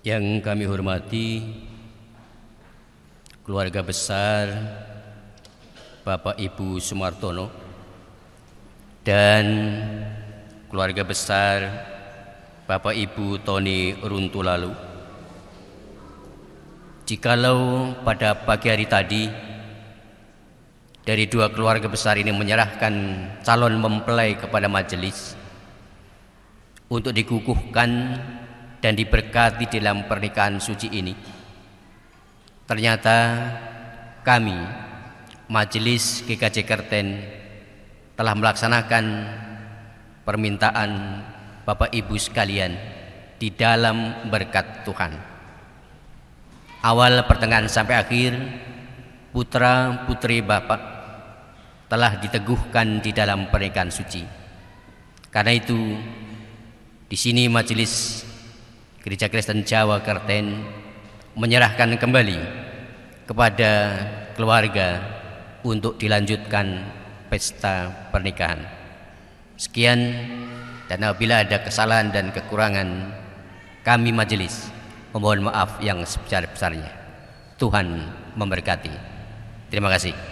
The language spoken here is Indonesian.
Yang kami hormati keluarga besar Bapak Ibu Sumartono dan keluarga besar Bapak Ibu Tony Runtulalu. Jikalau pada pagi hari tadi dari dua keluarga besar ini menyerahkan calon mempelai kepada majelis untuk dikukuhkan dan diberkati dalam pernikahan suci ini. Ternyata kami Majelis GKJ Kerten telah melaksanakan permintaan Bapak Ibu sekalian di dalam berkat Tuhan. Awal pertengahan sampai akhir putra putri Bapak telah diteguhkan di dalam pernikahan suci. Karena itu di sini majelis Gereja Kristen Jawa Kerten menyerahkan kembali kepada keluarga untuk dilanjutkan pesta pernikahan. Sekian dan apabila ada kesalahan dan kekurangan kami majelis memohon maaf yang sebesar-besarnya. Tuhan memberkati. Terima kasih.